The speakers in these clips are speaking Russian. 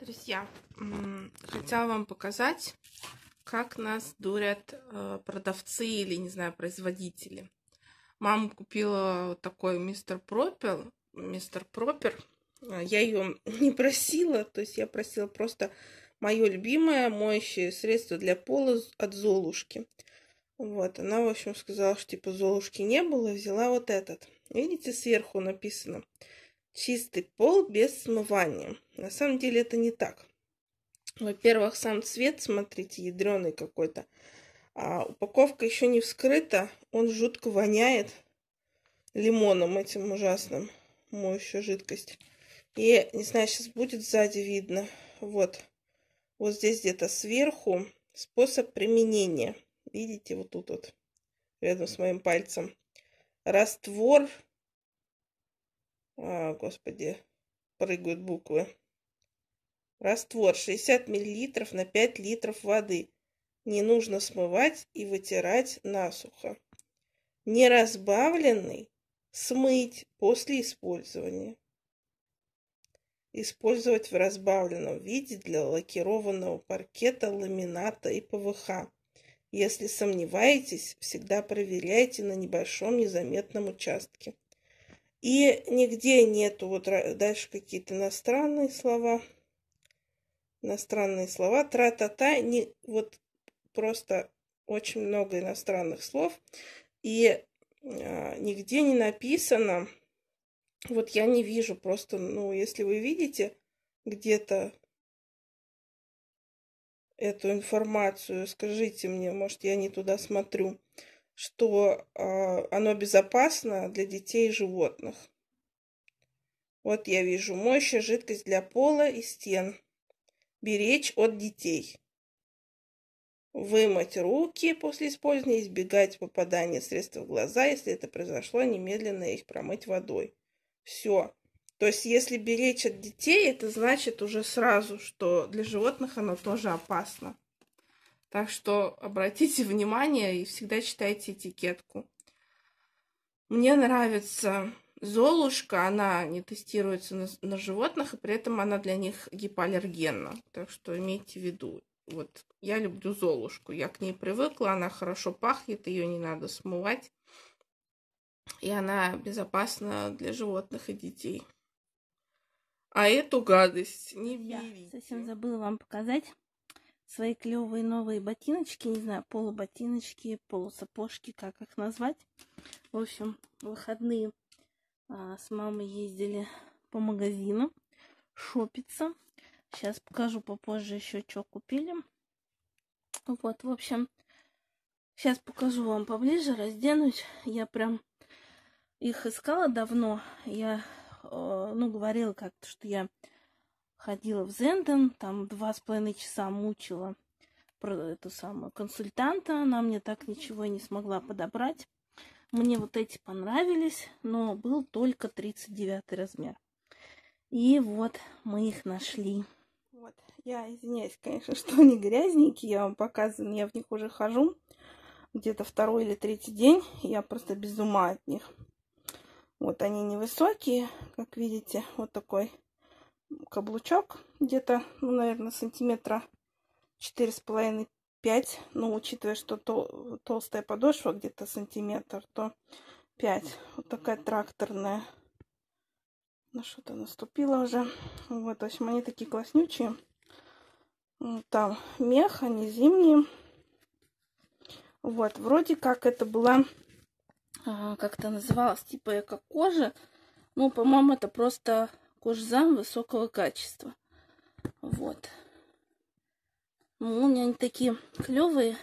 Друзья, хотела вам показать, как нас дурят э, продавцы или, не знаю, производители. Мама купила вот такой мистер Пропер. Мистер Пропер. Я ее не просила, то есть я просила просто мое любимое моющее средство для пола от Золушки. Вот, она, в общем, сказала, что типа Золушки не было, взяла вот этот. Видите, сверху написано – чистый пол без смывания. На самом деле это не так. Во-первых, сам цвет, смотрите, ядреный какой-то. А упаковка еще не вскрыта, он жутко воняет лимоном этим ужасным, моющей жидкость. И, не знаю, сейчас будет сзади видно. Вот. Вот здесь где-то сверху способ применения. Видите, вот тут вот, рядом с моим пальцем. Раствор а, господи, прыгают буквы. Раствор 60 мл на 5 литров воды. Не нужно смывать и вытирать насухо. Неразбавленный смыть после использования. Использовать в разбавленном виде для лакированного паркета, ламината и ПВХ. Если сомневаетесь, всегда проверяйте на небольшом незаметном участке. И нигде нету вот дальше какие-то иностранные слова. Иностранные слова. Тра-та-та. Не, вот просто очень много иностранных слов. И а, нигде не написано. Вот я не вижу просто, ну, если вы видите где-то эту информацию, скажите мне, может, я не туда смотрю что а, оно безопасно для детей и животных. Вот я вижу моющая жидкость для пола и стен. Беречь от детей. Вымыть руки после использования, избегать попадания средств в глаза. Если это произошло, немедленно их промыть водой. Все. То есть, если беречь от детей, это значит уже сразу, что для животных оно тоже опасно. Так что обратите внимание и всегда читайте этикетку. Мне нравится Золушка, она не тестируется на, на животных, и при этом она для них гипоаллергенна. Так что имейте в виду. Вот я люблю Золушку, я к ней привыкла, она хорошо пахнет, ее не надо смывать. И она безопасна для животных и детей. А эту гадость не берите. совсем забыла вам показать свои клевые новые ботиночки, не знаю, полуботиночки, полусапожки, как их назвать. В общем, выходные а, с мамой ездили по магазинам шопиться. Сейчас покажу попозже еще, что купили. Вот, в общем, сейчас покажу вам поближе, разденусь. Я прям их искала давно. Я, э, ну, говорила как-то, что я ходила в Зенден, там два с половиной часа мучила про эту самую консультанта, она мне так ничего и не смогла подобрать. Мне вот эти понравились, но был только 39 размер. И вот мы их нашли. Вот, я извиняюсь, конечно, что они грязненькие, я вам показываю, я в них уже хожу где-то второй или третий день, я просто без ума от них. Вот они невысокие, как видите, вот такой каблучок где-то, ну, наверное, сантиметра четыре с половиной пять но учитывая, что тол толстая подошва где-то сантиметр, то 5. Вот такая тракторная. На что-то наступила уже. Вот, в общем, они такие класснючие. Там мех, они зимние. Вот, вроде как это была, а, как то называлась типа эко-кожа. Ну, по-моему, это просто кожзам высокого качества. Вот. Ну, они такие клевые.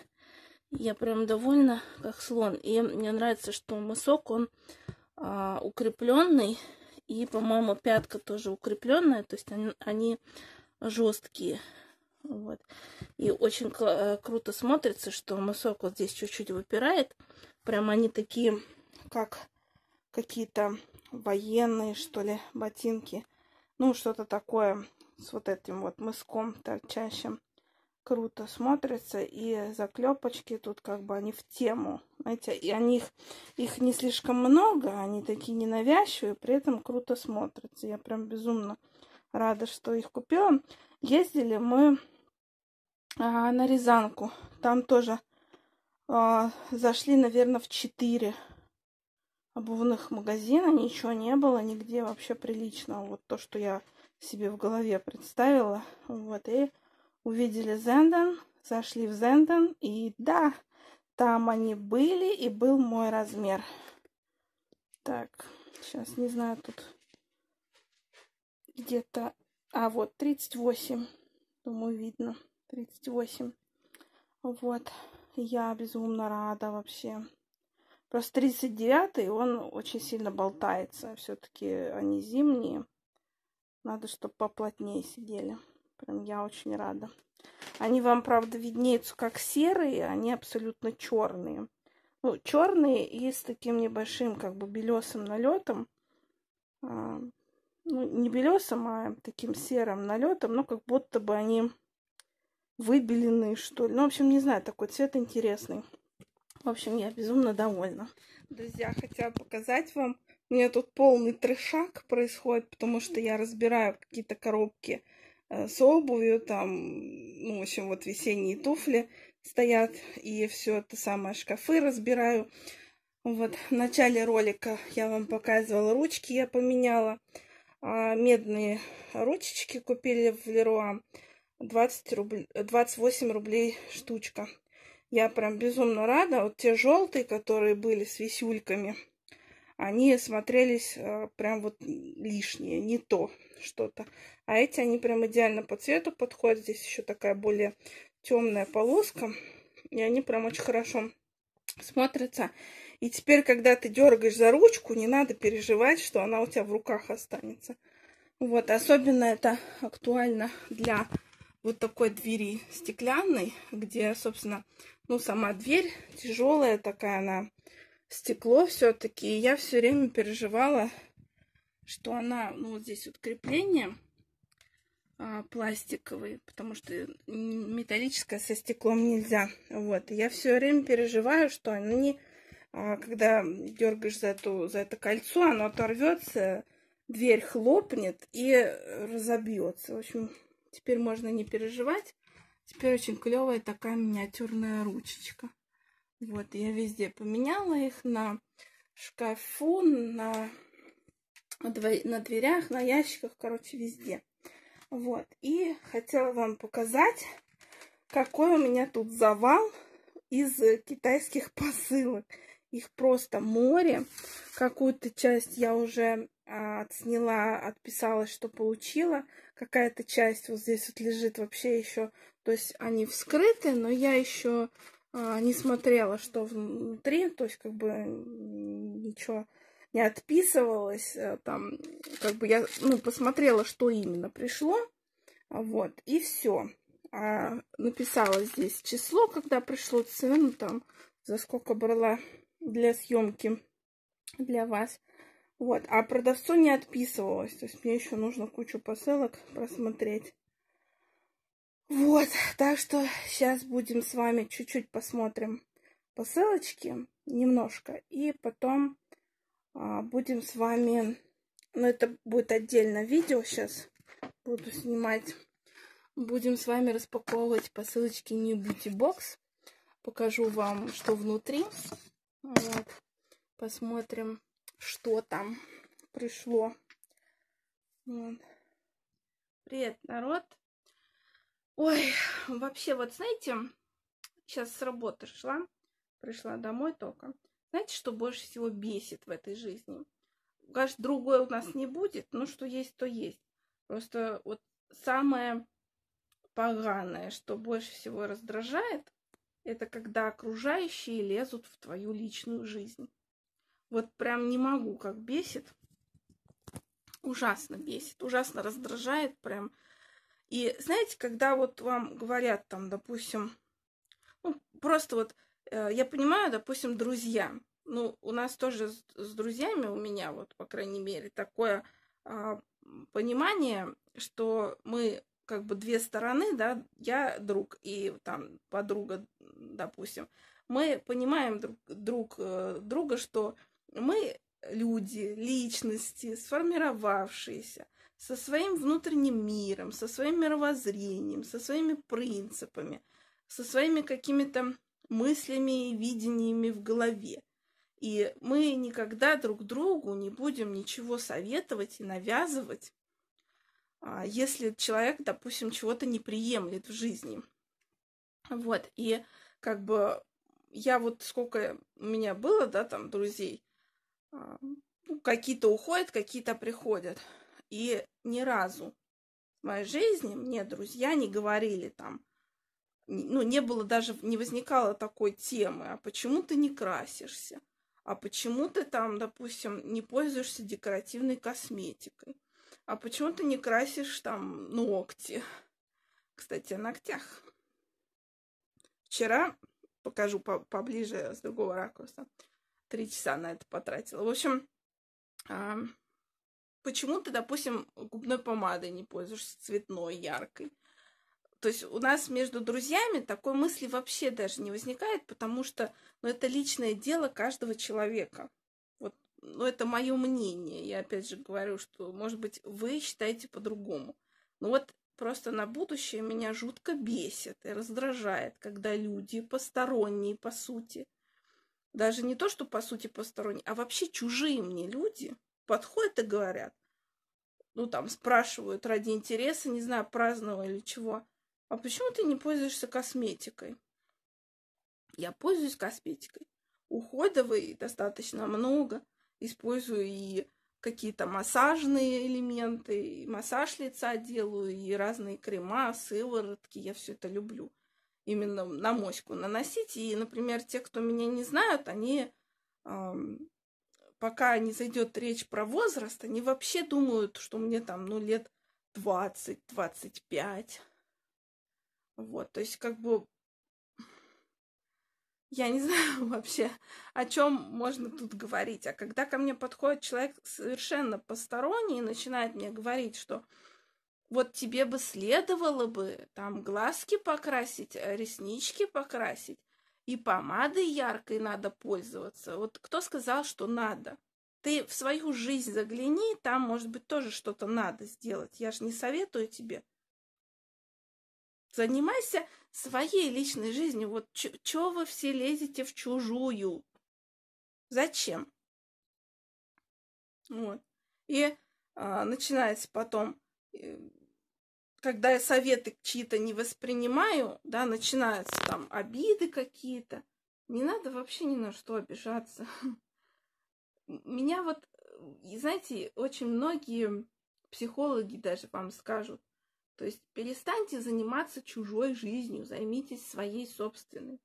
Я прям довольна, как слон. И мне нравится, что мысок, он а, укрепленный. И, по-моему, пятка тоже укрепленная. То есть они, они жесткие. Вот. И очень э, круто смотрится, что мысок вот здесь чуть-чуть выпирает. Прям они такие, как какие-то военные, что ли, ботинки. Ну, что-то такое с вот этим вот мыском торчащим. Круто смотрится. И заклепочки тут как бы они в тему. Знаете, и они их, их не слишком много, они такие ненавязчивые, при этом круто смотрятся. Я прям безумно рада, что их купила. Ездили мы а, на Рязанку. Там тоже а, зашли, наверное, в 4 обувных магазина, ничего не было, нигде вообще приличного. Вот то, что я себе в голове представила. Вот, и увидели Зенден, зашли в Зенден, и да, там они были, и был мой размер. Так, сейчас не знаю, тут где-то... А, вот, 38. Думаю, видно. 38. Вот. Я безумно рада вообще. Просто 39-й, он очень сильно болтается. Все-таки они зимние. Надо, чтобы поплотнее сидели. Прям я очень рада. Они вам, правда, виднеются как серые, они абсолютно черные. Ну, черные и с таким небольшим, как бы, белесым налетом. А, ну, не белесым, а таким серым налетом. но ну, как будто бы они выбеленные, что ли. Ну, в общем, не знаю, такой цвет интересный. В общем, я безумно довольна. Друзья, хотела показать вам. У меня тут полный трешак происходит, потому что я разбираю какие-то коробки э, с обувью, там, ну, в общем, вот весенние туфли стоят, и все это самое шкафы разбираю. Вот, в начале ролика я вам показывала ручки, я поменяла а, медные ручечки, купили в Леруа, 20 руб... 28 рублей штучка. Я прям безумно рада. Вот те желтые, которые были с висюльками, они смотрелись э, прям вот лишние, не то что-то. А эти, они прям идеально по цвету подходят. Здесь еще такая более темная полоска. И они прям очень хорошо смотрятся. И теперь, когда ты дергаешь за ручку, не надо переживать, что она у тебя в руках останется. Вот, особенно это актуально для вот такой двери стеклянной, где, собственно, ну, сама дверь тяжелая такая, она стекло все-таки. Я все время переживала, что она, ну, вот здесь вот крепление а, пластиковые, потому что металлическое со стеклом нельзя. Вот, и я все время переживаю, что они, а, когда дергаешь за, эту, за это кольцо, оно оторвется, дверь хлопнет и э, разобьется. В общем, Теперь можно не переживать. Теперь очень клевая такая миниатюрная ручечка. Вот, я везде поменяла их на шкафу, на, на дверях, на ящиках, короче, везде. Вот, и хотела вам показать, какой у меня тут завал из китайских посылок. Их просто море. Какую-то часть я уже а, отсняла, отписалась, что получила какая-то часть вот здесь вот лежит вообще еще, то есть они вскрыты, но я еще а, не смотрела, что внутри, то есть как бы ничего не отписывалась, э, там, как бы я, ну, посмотрела, что именно пришло, вот, и все. А, написала здесь число, когда пришло цену, там, за сколько брала для съемки для вас. Вот, а продавцу не отписывалось, То есть мне еще нужно кучу посылок просмотреть. Вот, так что сейчас будем с вами чуть-чуть посмотрим посылочки немножко. И потом а, будем с вами... Ну, это будет отдельно видео сейчас. Буду снимать. Будем с вами распаковывать посылочки не бутибокс. Покажу вам, что внутри. Вот. Посмотрим что там пришло. Вот. Привет, народ. Ой, вообще, вот знаете, сейчас с работы шла, пришла домой только. Знаете, что больше всего бесит в этой жизни? Конечно, другое у нас не будет, но что есть, то есть. Просто вот самое поганое, что больше всего раздражает, это когда окружающие лезут в твою личную жизнь. Вот прям не могу, как бесит. Ужасно бесит, ужасно раздражает прям. И знаете, когда вот вам говорят там, допустим, ну, просто вот, э, я понимаю, допустим, друзья. Ну, у нас тоже с, с друзьями, у меня вот, по крайней мере, такое э, понимание, что мы как бы две стороны, да, я друг и там подруга, допустим, мы понимаем друг, друг э, друга, что мы люди, личности, сформировавшиеся, со своим внутренним миром, со своим мировоззрением, со своими принципами, со своими какими-то мыслями и видениями в голове. И мы никогда друг другу не будем ничего советовать и навязывать, а, если человек, допустим, чего-то не приемлет в жизни. Вот, и как бы я вот сколько у меня было, да, там, друзей, а, ну, какие-то уходят, какие-то приходят. И ни разу в моей жизни мне друзья не говорили там, ну, не было даже, не возникало такой темы, а почему ты не красишься, а почему ты там, допустим, не пользуешься декоративной косметикой, а почему ты не красишь там ногти. Кстати, о ногтях. Вчера, покажу поближе с другого ракурса, три часа на это потратила. В общем, почему ты, допустим, губной помадой не пользуешься, цветной, яркой? То есть у нас между друзьями такой мысли вообще даже не возникает, потому что ну, это личное дело каждого человека. Вот, ну, это мое мнение. Я опять же говорю, что, может быть, вы считаете по-другому. Но вот просто на будущее меня жутко бесит и раздражает, когда люди посторонние, по сути, даже не то, что по сути посторонние, а вообще чужие мне люди подходят и говорят, ну там спрашивают ради интереса, не знаю, праздного или чего, а почему ты не пользуешься косметикой? Я пользуюсь косметикой. Уходовой достаточно много. Использую и какие-то массажные элементы, и массаж лица делаю, и разные крема, сыворотки. Я все это люблю именно на моську наносить. И, например, те, кто меня не знают, они пока не зайдет речь про возраст, они вообще думают, что мне там, ну, лет 20-25. Вот, то есть как бы я не знаю вообще, о чем можно тут говорить. А когда ко мне подходит человек совершенно посторонний и начинает мне говорить, что вот тебе бы следовало бы там глазки покрасить, э, реснички покрасить, и помадой яркой надо пользоваться. Вот кто сказал, что надо? Ты в свою жизнь загляни, там, может быть, тоже что-то надо сделать. Я же не советую тебе. Занимайся своей личной жизнью. Вот чё вы все лезете в чужую? Зачем? Вот. И а, начинается потом э, когда я советы чьи-то не воспринимаю, да, начинаются там обиды какие-то. Не надо вообще ни на что обижаться. Меня вот, знаете, очень многие психологи даже вам скажут, то есть перестаньте заниматься чужой жизнью, займитесь своей собственной.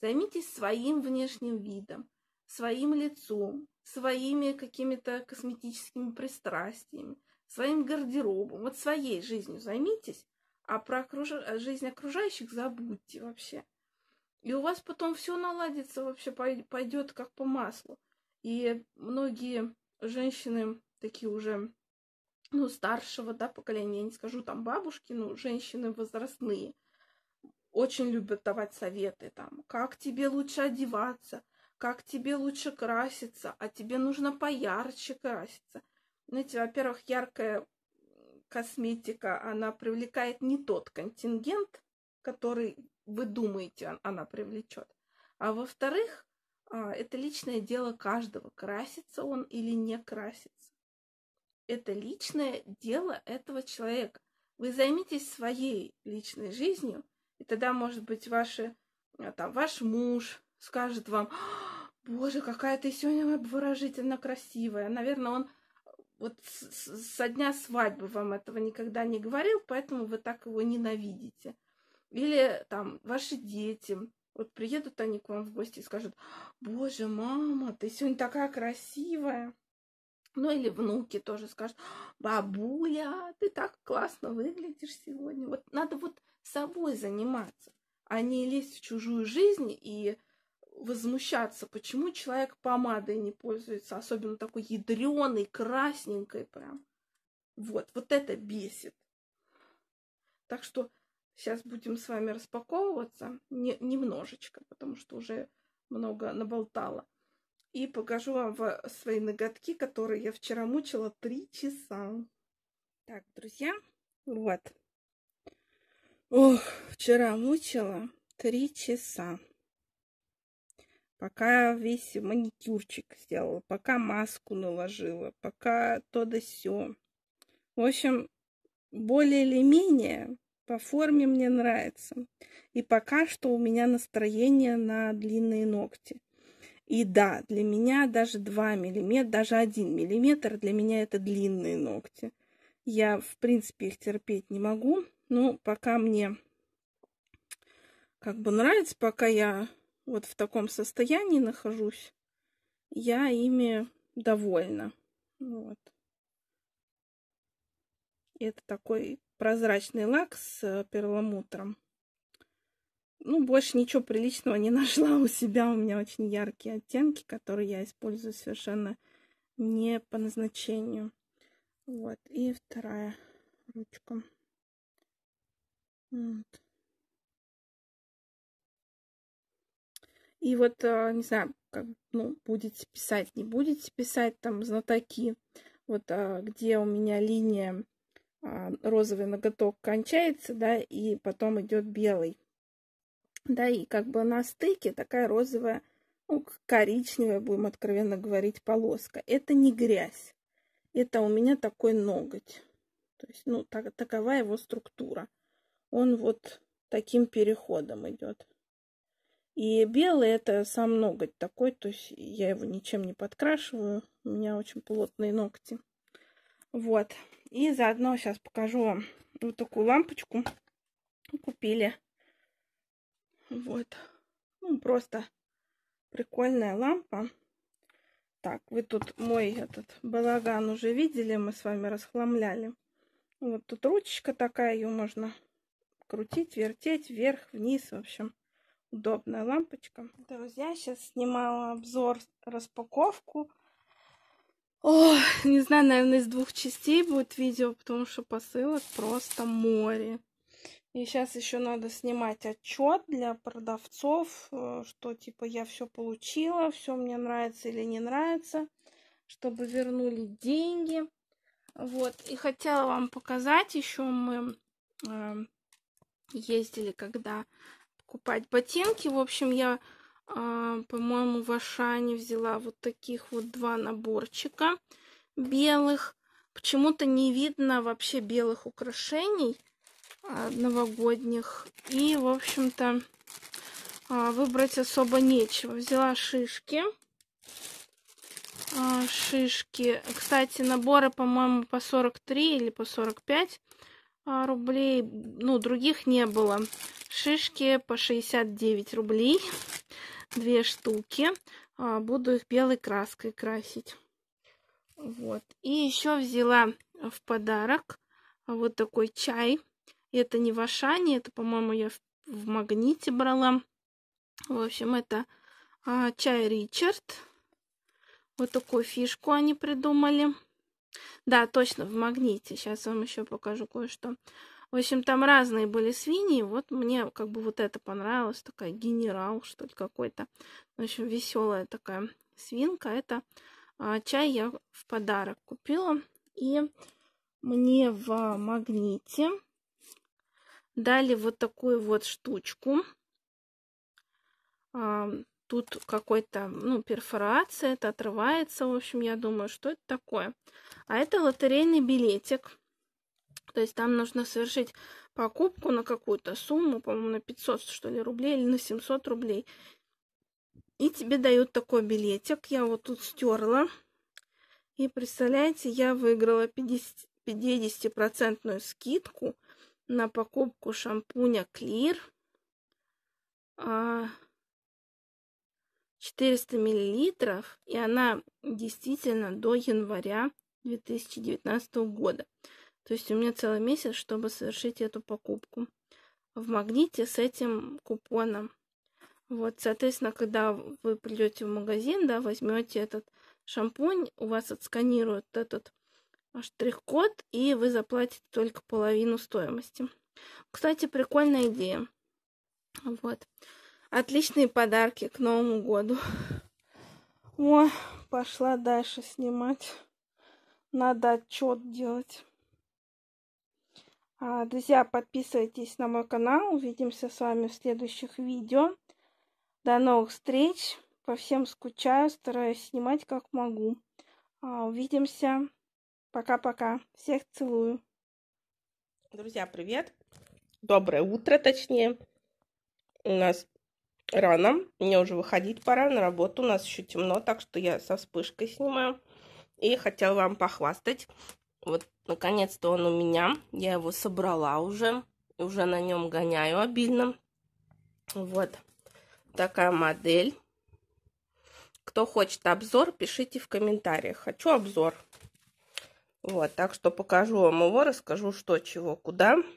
Займитесь своим внешним видом, своим лицом, своими какими-то косметическими пристрастиями, своим гардеробом, вот своей жизнью займитесь, а про окруж... Э, жизнь окружающих забудьте вообще. И у вас потом все наладится, вообще пойдет как по маслу. И многие женщины такие уже, ну, старшего, да, поколения, я не скажу там бабушки, ну, женщины возрастные, очень любят давать советы там, как тебе лучше одеваться, как тебе лучше краситься, а тебе нужно поярче краситься знаете, во-первых, яркая косметика, она привлекает не тот контингент, который вы думаете, она привлечет. А во-вторых, а, это личное дело каждого, красится он или не красится. Это личное дело этого человека. Вы займитесь своей личной жизнью, и тогда, может быть, ваши, а, там, ваш муж скажет вам, боже, какая ты сегодня обворожительно красивая. Наверное, он вот со дня свадьбы вам этого никогда не говорил, поэтому вы так его ненавидите. Или там ваши дети, вот приедут они к вам в гости и скажут, боже, мама, ты сегодня такая красивая. Ну или внуки тоже скажут, бабуля, ты так классно выглядишь сегодня. Вот надо вот собой заниматься, а не лезть в чужую жизнь и возмущаться, почему человек помадой не пользуется, особенно такой ядреной, красненькой прям. Вот, вот это бесит. Так что сейчас будем с вами распаковываться не, немножечко, потому что уже много наболтала. И покажу вам свои ноготки, которые я вчера мучила три часа. Так, друзья, вот. Ох, вчера мучила три часа пока весь маникюрчик сделала, пока маску наложила, пока то да сё. В общем, более или менее по форме мне нравится. И пока что у меня настроение на длинные ногти. И да, для меня даже 2 миллиметра, даже 1 миллиметр для меня это длинные ногти. Я, в принципе, их терпеть не могу. Но пока мне как бы нравится, пока я вот в таком состоянии нахожусь, я ими довольна. Вот. Это такой прозрачный лак с перламутром. Ну, больше ничего приличного не нашла у себя. У меня очень яркие оттенки, которые я использую совершенно не по назначению. Вот. И вторая ручка. Вот. И вот, а, не знаю, как, ну, будете писать, не будете писать, там, знатоки. Вот а, где у меня линия а, розовый ноготок кончается, да, и потом идет белый. Да, и как бы на стыке такая розовая, ну, коричневая, будем откровенно говорить, полоска. Это не грязь. Это у меня такой ноготь. То есть, ну, так, такова его структура. Он вот таким переходом идет. И белый это сам ноготь такой, то есть я его ничем не подкрашиваю. У меня очень плотные ногти. Вот. И заодно сейчас покажу вам вот такую лампочку. Купили. Вот. Ну, просто прикольная лампа. Так, вы тут мой этот балаган уже видели, мы с вами расхламляли. Вот тут ручечка такая, ее можно крутить, вертеть вверх, вниз, в общем удобная лампочка. Друзья, сейчас снимала обзор, распаковку. О, не знаю, наверное, из двух частей будет видео, потому что посылок просто море. И сейчас еще надо снимать отчет для продавцов, э, что типа я все получила, все мне нравится или не нравится, чтобы вернули деньги. Вот, и хотела вам показать еще мы э, ездили, когда покупать ботинки. В общем, я, а, по-моему, в Ашане взяла вот таких вот два наборчика белых. Почему-то не видно вообще белых украшений а, новогодних. И, в общем-то, а, выбрать особо нечего. Взяла шишки. шишки. Кстати, наборы, по-моему, по 43 или по 45 а, рублей. Ну, других не было. Шишки по 69 рублей. Две штуки. А, буду их белой краской красить. Вот. И еще взяла в подарок вот такой чай. Это не в Ашане, это, по-моему, я в магните брала. В общем, это а, чай Ричард. Вот такую фишку они придумали. Да, точно, в магните. Сейчас вам еще покажу кое-что. В общем, там разные были свиньи. Вот мне как бы вот это понравилось. Такая генерал, что ли, какой-то. В общем, веселая такая свинка. Это а, чай я в подарок купила. И мне в магните дали вот такую вот штучку. А, тут какой-то, ну, перфорация, это отрывается, в общем, я думаю, что это такое. А это лотерейный билетик, то есть там нужно совершить покупку на какую-то сумму, по-моему, на 500, что ли, рублей или на 700 рублей. И тебе дают такой билетик. Я вот тут стерла. И представляете, я выиграла 50, 50% скидку на покупку шампуня Clear. А, 400 миллилитров, и она действительно до января 2019 года. То есть у меня целый месяц, чтобы совершить эту покупку в магните с этим купоном. Вот, соответственно, когда вы придете в магазин, да, возьмете этот шампунь, у вас отсканируют этот а, штрих-код, и вы заплатите только половину стоимости. Кстати, прикольная идея. Вот отличные подарки к Новому году. О, пошла дальше снимать. Надо отчет делать. А, друзья, подписывайтесь на мой канал. Увидимся с вами в следующих видео. До новых встреч. По всем скучаю, стараюсь снимать как могу. А, увидимся. Пока-пока. Всех целую. Друзья, привет. Доброе утро, точнее. У нас рано. Мне уже выходить пора на работу. У нас еще темно, так что я со вспышкой снимаю. И хотела вам похвастать. Вот, наконец-то он у меня. Я его собрала уже. Уже на нем гоняю обильно. Вот такая модель. Кто хочет обзор, пишите в комментариях. Хочу обзор. Вот, так что покажу вам его, расскажу, что, чего, куда. Куда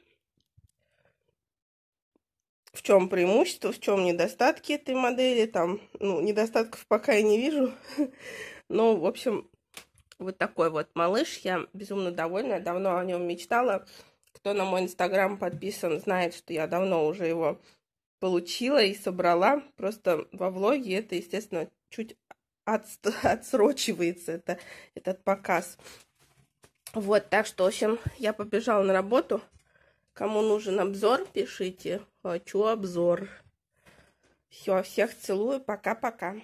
в чем преимущество, в чем недостатки этой модели. Там, ну, недостатков пока я не вижу. Но, ну, в общем, вот такой вот малыш. Я безумно довольна, давно о нем мечтала. Кто на мой инстаграм подписан, знает, что я давно уже его получила и собрала. Просто во влоге это, естественно, чуть от, отсрочивается это, этот показ. Вот, так что, в общем, я побежала на работу. Кому нужен обзор, пишите. Хочу обзор. Все, всех целую. Пока-пока.